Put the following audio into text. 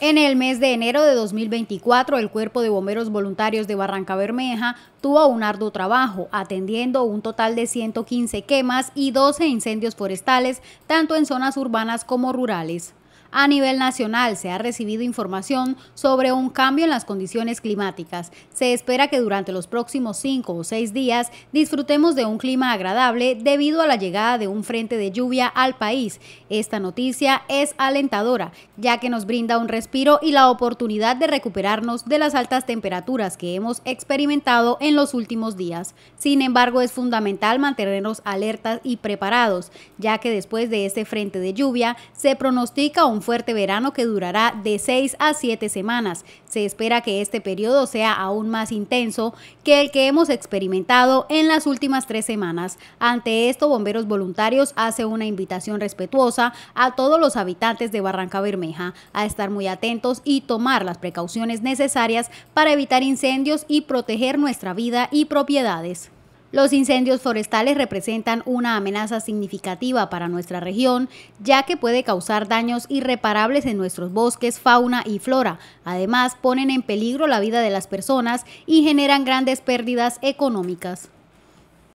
En el mes de enero de 2024, el Cuerpo de Bomberos Voluntarios de Barranca Bermeja tuvo un arduo trabajo, atendiendo un total de 115 quemas y 12 incendios forestales, tanto en zonas urbanas como rurales. A nivel nacional se ha recibido información sobre un cambio en las condiciones climáticas. Se espera que durante los próximos cinco o seis días disfrutemos de un clima agradable debido a la llegada de un frente de lluvia al país. Esta noticia es alentadora, ya que nos brinda un respiro y la oportunidad de recuperarnos de las altas temperaturas que hemos experimentado en los últimos días. Sin embargo, es fundamental mantenernos alertas y preparados, ya que después de este frente de lluvia se pronostica un fuerte verano que durará de seis a siete semanas. Se espera que este periodo sea aún más intenso que el que hemos experimentado en las últimas tres semanas. Ante esto, Bomberos Voluntarios hace una invitación respetuosa a todos los habitantes de Barranca Bermeja a estar muy atentos y tomar las precauciones necesarias para evitar incendios y proteger nuestra vida y propiedades. Los incendios forestales representan una amenaza significativa para nuestra región, ya que puede causar daños irreparables en nuestros bosques, fauna y flora. Además, ponen en peligro la vida de las personas y generan grandes pérdidas económicas.